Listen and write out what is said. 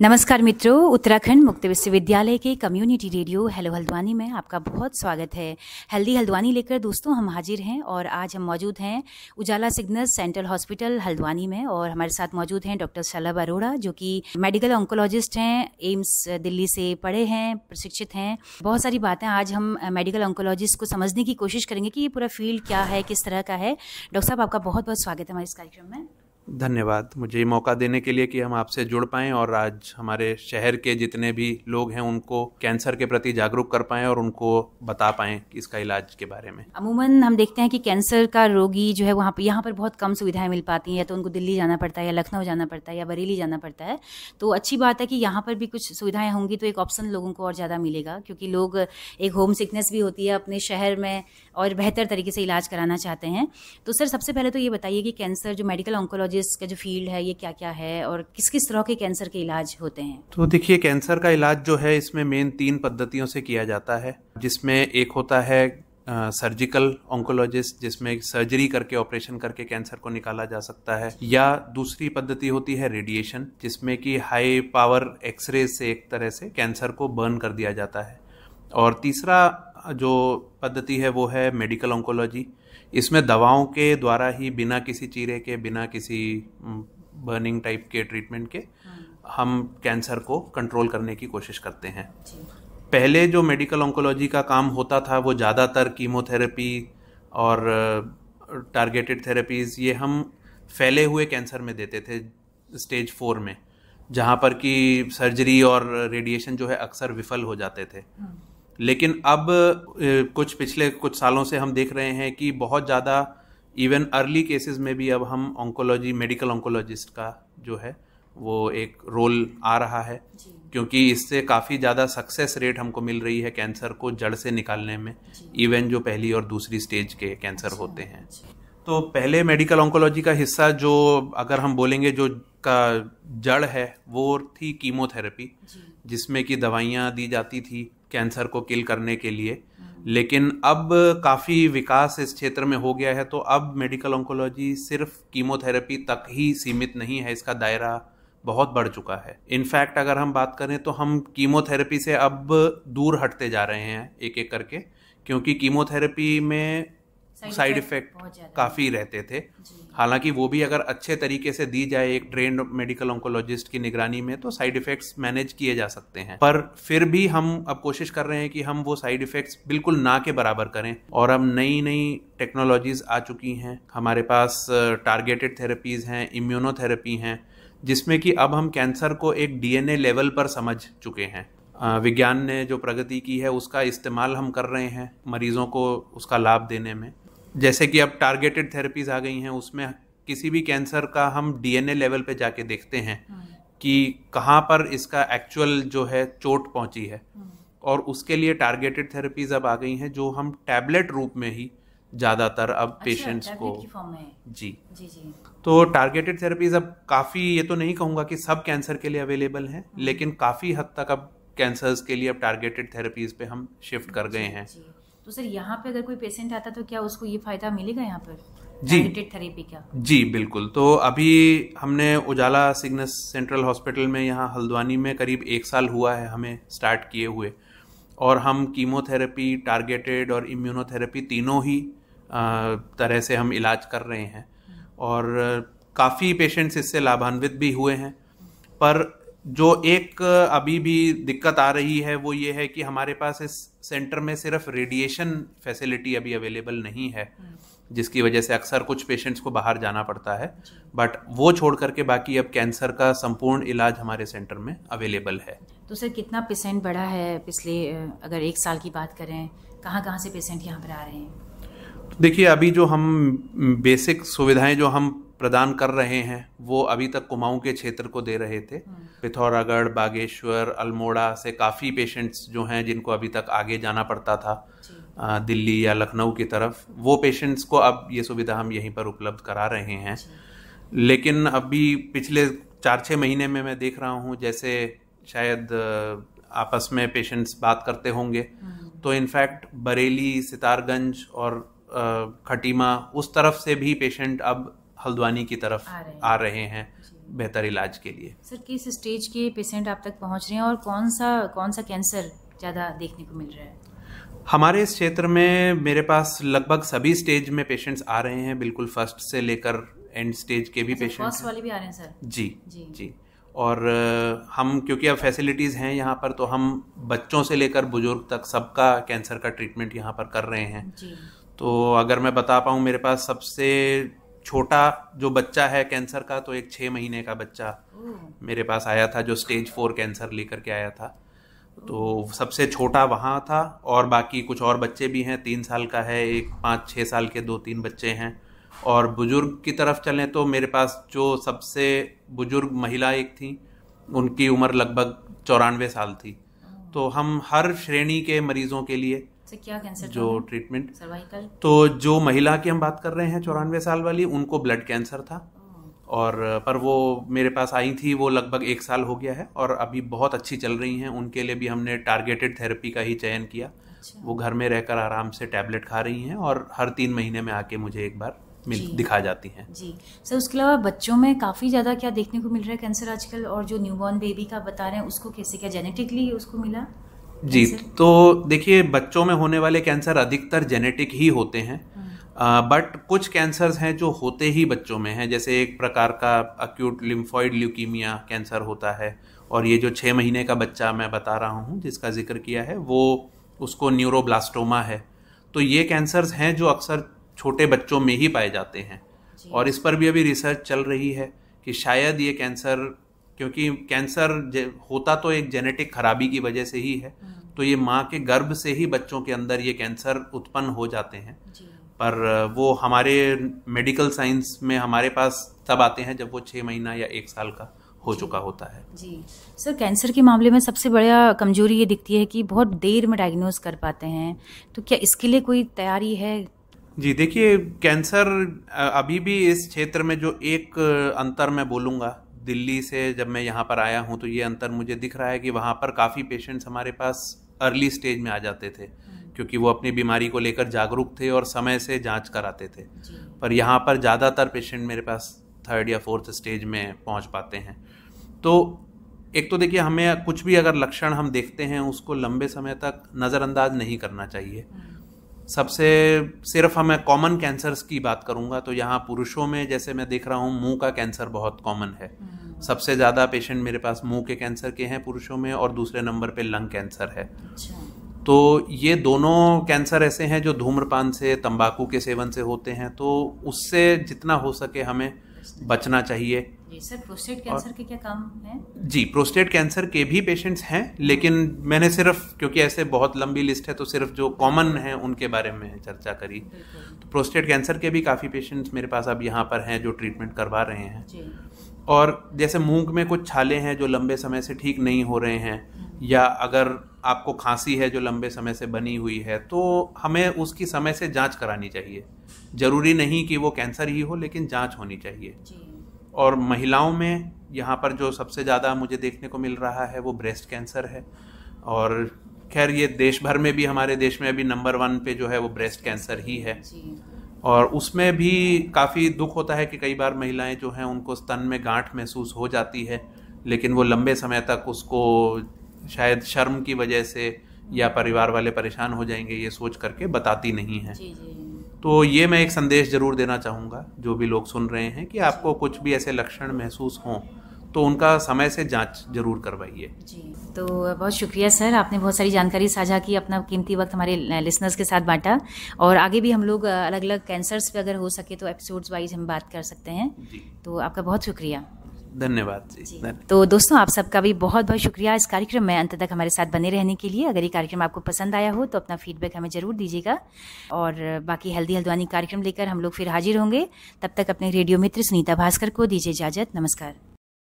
नमस्कार मित्रों उत्तराखंड मुक्त विश्वविद्यालय के कम्युनिटी रेडियो हेलो हल्द्वानी में आपका बहुत स्वागत है हेल्दी हल्द्वानी लेकर दोस्तों हम हाजिर हैं और आज हम मौजूद हैं Ujala Cygnus central hospital Haldwani में और हमारे साथ मौजूद हैं डॉक्टर शलभ अरोड़ा जो कि मेडिकल ऑन्कोलॉजिस्ट हैं एम्स दिल्ली से पढ़े हैं प्रशिक्षित हैं बहुत सारी बातें आज हम मेडिकल ऑन्कोलॉजिस्ट को समझने की कोशिश करेंगे कि ये पूरा फील्ड क्या है किस तरह का है डॉक्टर साहब आपका बहुत बहुत स्वागत है हमारे इस कार्यक्रम में धन्यवाद मुझे ये मौका देने के लिए कि हम आपसे जुड़ पाएँ और आज हमारे शहर के जितने भी लोग हैं उनको कैंसर के प्रति जागरूक कर पाएँ और उनको बता पाएँ कि इसका इलाज के बारे में अमूमन हम देखते हैं कि कैंसर का रोगी जो है वहाँ पर यहाँ पर बहुत कम सुविधाएं मिल पाती हैं तो उनको दिल्ली जाना पड़ता है या लखनऊ जाना पड़ता है या बरेली जाना पड़ता है तो अच्छी बात है कि यहाँ पर भी कुछ सुविधाएँ होंगी तो एक ऑप्शन लोगों को और ज़्यादा मिलेगा क्योंकि लोग एक होम सिकनेस भी होती है अपने शहर में और बेहतर तरीके से इलाज कराना चाहते हैं तो सर सबसे पहले तो ये बताइए कि कैंसर जो मेडिकल ऑन्कोलॉजी ऑन्कोलॉजिस्ट का जो फील्ड है ये क्या क्या है और किस किस तरह के कैंसर के इलाज होते हैं तो देखिए कैंसर का इलाज जो है इसमें मेन तीन पद्धतियों से किया जाता है जिसमें एक होता है सर्जिकल ऑन्कोलॉजिस्ट जिसमें सर्जरी करके ऑपरेशन करके कैंसर को निकाला जा सकता है या दूसरी पद्धति होती है रेडिएशन जिसमें कि हाई पावर एक्सरे से एक तरह से कैंसर को बर्न कर दिया जाता है और तीसरा जो पद्धति है वो है मेडिकल ऑन्कोलॉजी इसमें दवाओं के द्वारा ही बिना किसी चीरे के बिना किसी बर्निंग टाइप के ट्रीटमेंट के हाँ। हम कैंसर को कंट्रोल करने की कोशिश करते हैं पहले जो मेडिकल ऑन्कोलॉजी का काम होता था वो ज़्यादातर कीमोथेरेपी और टारगेटेड थेरेपीज़ ये हम फैले हुए कैंसर में देते थे स्टेज फोर में जहाँ पर कि सर्जरी और रेडिएशन जो है अक्सर विफल हो जाते थे हाँ। लेकिन अब कुछ पिछले कुछ सालों से हम देख रहे हैं कि बहुत ज़्यादा इवन अर्ली केसेस में भी अब हम ऑन्कोलॉजी मेडिकल ऑन्कोलॉजिस्ट का जो है वो एक रोल आ रहा है क्योंकि इससे काफ़ी ज़्यादा सक्सेस रेट हमको मिल रही है कैंसर को जड़ से निकालने में इवन जो पहली और दूसरी स्टेज के कैंसर होते हैं तो पहले मेडिकल ऑन्कोलॉजी का हिस्सा जो अगर हम बोलेंगे जो का जड़ है वो थी कीमोथेरेपी जिसमें कि दवाइयाँ दी जाती थी कैंसर को किल करने के लिए लेकिन अब काफ़ी विकास इस क्षेत्र में हो गया है तो अब मेडिकल ऑन्कोलॉजी सिर्फ कीमोथेरेपी तक ही सीमित नहीं है इसका दायरा बहुत बढ़ चुका है इनफैक्ट अगर हम बात करें तो हम कीमोथेरेपी से अब दूर हटते जा रहे हैं एक एक करके क्योंकि कीमोथेरेपी में साइड इफेक्ट काफ़ी रहते थे हालांकि वो भी अगर अच्छे तरीके से दी जाए एक ट्रेंड मेडिकल ऑन्कोलॉजिस्ट की निगरानी में तो साइड इफेक्ट्स मैनेज किए जा सकते हैं पर फिर भी हम अब कोशिश कर रहे हैं कि हम वो साइड इफेक्ट्स बिल्कुल ना के बराबर करें और अब नई नई टेक्नोलॉजीज आ चुकी हैं हमारे पास टारगेटेड थेरेपीज़ हैं इम्यूनोथेरेपी हैं जिसमें कि अब हम कैंसर को एक डीएनए लेवल पर समझ चुके हैं विज्ञान ने जो प्रगति की है उसका इस्तेमाल हम कर रहे हैं मरीजों को उसका लाभ देने में जैसे कि अब टारगेटेड थेरेपीज आ गई हैं उसमें किसी भी कैंसर का हम डीएनए लेवल पे जाके देखते हैं हाँ। कि कहाँ पर इसका एक्चुअल जो है चोट पहुँची है हाँ। और उसके लिए टारगेटेड थेरेपीज अब आ गई हैं जो हम टैबलेट रूप में ही ज़्यादातर अब अच्छा, पेशेंट्स को जी जी जी तो टारगेटेड थेरेपीज अब काफ़ी ये तो नहीं कहूँगा कि सब कैंसर के लिए अवेलेबल हैं हाँ। लेकिन काफ़ी हद तक अब कैंसर्स के लिए अब टारगेटेड थेरेपीज पे हम शिफ्ट कर गए हैं तो सर यहाँ पे अगर कोई पेशेंट आता तो क्या उसको ये फायदा मिलेगा यहाँ पर जी थेरेपी का जी बिल्कुल तो अभी हमने उजाला सिग्नस सेंट्रल हॉस्पिटल में यहाँ हल्द्वानी में करीब एक साल हुआ है हमें स्टार्ट किए हुए और हम कीमोथेरेपी टारगेटेड और इम्यूनोथेरेपी तीनों ही तरह से हम इलाज कर रहे हैं और काफ़ी पेशेंट्स इससे लाभान्वित भी हुए हैं पर जो एक अभी भी दिक्कत आ रही है वो ये है कि हमारे पास इस सेंटर में सिर्फ रेडिएशन फैसिलिटी अभी अवेलेबल नहीं है हम्म। जिसकी वजह से अक्सर कुछ पेशेंट्स को बाहर जाना पड़ता है बट वो छोड़ करके बाकी अब कैंसर का संपूर्ण इलाज हमारे सेंटर में अवेलेबल है तो सर कितना पेशेंट बढ़ा है पिछले अगर एक साल की बात करें कहाँ कहाँ से पेशेंट यहाँ पर आ रहे हैं देखिए अभी जो हम बेसिक सुविधाएं जो हम प्रदान कर रहे हैं वो अभी तक कुमाऊं के क्षेत्र को दे रहे थे हम्म। पिथौरागढ़ बागेश्वर अल्मोड़ा से काफ़ी पेशेंट्स जो हैं जिनको अभी तक आगे जाना पड़ता था दिल्ली या लखनऊ की तरफ वो पेशेंट्स को अब ये सुविधा हम यहीं पर उपलब्ध करा रहे हैं लेकिन अभी पिछले चार छः महीने में मैं देख रहा हूँ जैसे शायद आपस में पेशेंट्स बात करते होंगे हम्म। तो इनफैक्ट बरेली सितारगंज और खटीमा उस तरफ से भी पेशेंट अब हल्द्वानी की तरफ आ रहे हैं, आ रहे हैं बेहतर इलाज के लिए सर किस स्टेज के पेशेंट आप तक पहुंच रहे हैं और कौन सा कौन सा कैंसर ज़्यादा देखने को मिल रहा है हमारे इस क्षेत्र में मेरे पास लगभग सभी स्टेज में पेशेंट्स आ रहे हैं बिल्कुल फर्स्ट से लेकर एंड स्टेज के भी फर्स्ट वाले भी आ रहे हैं सर जी जी जी और हम क्योंकि अब फैसिलिटीज़ हैं यहाँ पर तो हम बच्चों से लेकर बुजुर्ग तक सबका कैंसर का ट्रीटमेंट यहाँ पर कर रहे हैं तो अगर मैं बता पाऊँ मेरे पास सबसे छोटा जो बच्चा है कैंसर का तो एक छः महीने का बच्चा मेरे पास आया था जो स्टेज फोर कैंसर लेकर के आया था तो सबसे छोटा वहाँ था और बाकी कुछ और बच्चे भी हैं तीन साल का है एक पाँच छः साल के दो तीन बच्चे हैं और बुज़ुर्ग की तरफ चलें तो मेरे पास जो सबसे बुज़ुर्ग महिला एक थी उनकी उम्र लगभग चौरानवे साल थी तो हम हर श्रेणी के मरीज़ों के लिए से क्या कैंसर जो ट्रीटमेंट सर्वाइकल तो जो महिला की हम बात कर रहे हैं चौरानवे साल वाली उनको ब्लड कैंसर था और पर वो मेरे पास आई थी वो लगभग एक साल हो गया है और अभी बहुत अच्छी चल रही हैं उनके लिए भी हमने टारगेटेड थेरेपी का ही चयन किया अच्छा। वो घर में रहकर आराम से टैबलेट खा रही हैं और हर तीन महीने में आके मुझे एक बार मिल दिखा जाती हैं जी सर उसके अलावा बच्चों में काफ़ी ज़्यादा क्या देखने को मिल रहा है कैंसर आजकल और जो न्यूबॉर्न बेबी का बता रहे हैं उसको कैसे क्या जेनेटिकली उसको मिला जी तो देखिए बच्चों में होने वाले कैंसर अधिकतर जेनेटिक ही होते हैं बट हाँ। कुछ कैंसर्स हैं जो होते ही बच्चों में हैं जैसे एक प्रकार का अक्यूट लिम्फॉइड ल्यूकीमिया कैंसर होता है और ये जो छः महीने का बच्चा मैं बता रहा हूँ जिसका जिक्र किया है वो उसको न्यूरोब्लास्टोमा है तो ये कैंसर्स हैं जो अक्सर छोटे बच्चों में ही पाए जाते हैं और इस पर भी अभी रिसर्च चल रही है कि शायद ये कैंसर क्योंकि कैंसर होता तो एक जेनेटिक खराबी की वजह से ही है हम्म। तो ये माँ के गर्भ से ही बच्चों के अंदर ये कैंसर उत्पन्न हो जाते हैं पर वो हमारे मेडिकल साइंस में हमारे पास तब आते हैं जब वो छः महीना या एक साल का हो चुका होता है जी सर कैंसर के मामले में सबसे बड़ा कमजोरी ये दिखती है कि बहुत देर में डायग्नोज कर पाते हैं तो क्या इसके लिए कोई तैयारी है जी देखिए कैंसर अभी भी इस क्षेत्र में जो एक अंतर मैं बोलूँगा दिल्ली से जब मैं यहाँ पर आया हूँ तो ये अंतर मुझे दिख रहा है कि वहाँ पर काफ़ी पेशेंट्स हमारे पास अर्ली स्टेज में आ जाते थे हम्म। क्योंकि वो अपनी बीमारी को लेकर जागरूक थे और समय से जांच कराते थे पर यहाँ पर ज़्यादातर पेशेंट मेरे पास थर्ड या फोर्थ स्टेज में पहुँच पाते हैं तो एक तो देखिए हमें कुछ भी अगर लक्षण हम देखते हैं उसको लंबे समय तक नज़रअंदाज नहीं करना चाहिए हम्म। सबसे सिर्फ हमें कॉमन कैंसर्स की बात करूंगा तो यहाँ पुरुषों में जैसे मैं देख रहा हूँ मुंह का कैंसर बहुत कॉमन है हम्म। सबसे ज़्यादा पेशेंट मेरे पास मुंह के कैंसर के हैं पुरुषों में और दूसरे नंबर पे लंग कैंसर है अच्छा। तो ये दोनों कैंसर ऐसे हैं जो धूम्रपान से तंबाकू के सेवन से होते हैं तो उससे जितना हो सके हमें बचना चाहिए जी सर प्रोस्टेट कैंसर के क्या काम है जी प्रोस्टेट कैंसर के भी पेशेंट्स हैं लेकिन मैंने सिर्फ क्योंकि ऐसे बहुत लंबी लिस्ट है तो सिर्फ जो कॉमन है उनके बारे में चर्चा करी तो प्रोस्टेट कैंसर के भी काफ़ी पेशेंट्स मेरे पास अब यहाँ पर हैं जो ट्रीटमेंट करवा रहे हैं और जैसे मूंग में कुछ छाले हैं जो लंबे समय से ठीक नहीं हो रहे हैं हम्म। या अगर आपको खांसी है जो लंबे समय से बनी हुई है तो हमें उसकी समय से जांच करानी चाहिए ज़रूरी नहीं कि वो कैंसर ही हो लेकिन जांच होनी चाहिए और महिलाओं में यहाँ पर जो सबसे ज़्यादा मुझे देखने को मिल रहा है वो ब्रेस्ट कैंसर है और खैर ये देश भर में भी हमारे देश में अभी नंबर वन पे जो है वो ब्रेस्ट कैंसर ही है और उसमें भी काफ़ी दुख होता है कि कई बार महिलाएं जो हैं उनको स्तन में गांठ महसूस हो जाती है लेकिन वो लंबे समय तक उसको शायद शर्म की वजह से या परिवार वाले परेशान हो जाएंगे ये सोच करके बताती नहीं है जी जी। तो ये मैं एक संदेश ज़रूर देना चाहूँगा जो भी लोग सुन रहे हैं कि आपको कुछ भी ऐसे लक्षण महसूस हों तो उनका समय से जांच जरूर करवाइए जी तो बहुत शुक्रिया सर आपने बहुत सारी जानकारी साझा की अपना कीमती वक्त हमारे लिसनर्स के साथ बांटा और आगे भी हम लोग अलग अलग कैंसर्स पे अगर हो सके तो एपिसोड्स वाइज हम बात कर सकते हैं तो आपका बहुत शुक्रिया धन्यवाद जी तो दोस्तों आप सबका भी बहुत बहुत शुक्रिया इस कार्यक्रम में अंत तक हमारे साथ बने रहने के लिए अगर ये कार्यक्रम आपको पसंद आया हो तो अपना फीडबैक हमें जरूर दीजिएगा और बाकी हेल्दी हल्द्वानी कार्यक्रम लेकर हम लोग फिर हाजिर होंगे तब तक अपने रेडियो मित्र सुनीता भास्कर को दीजिए इजाजत नमस्कार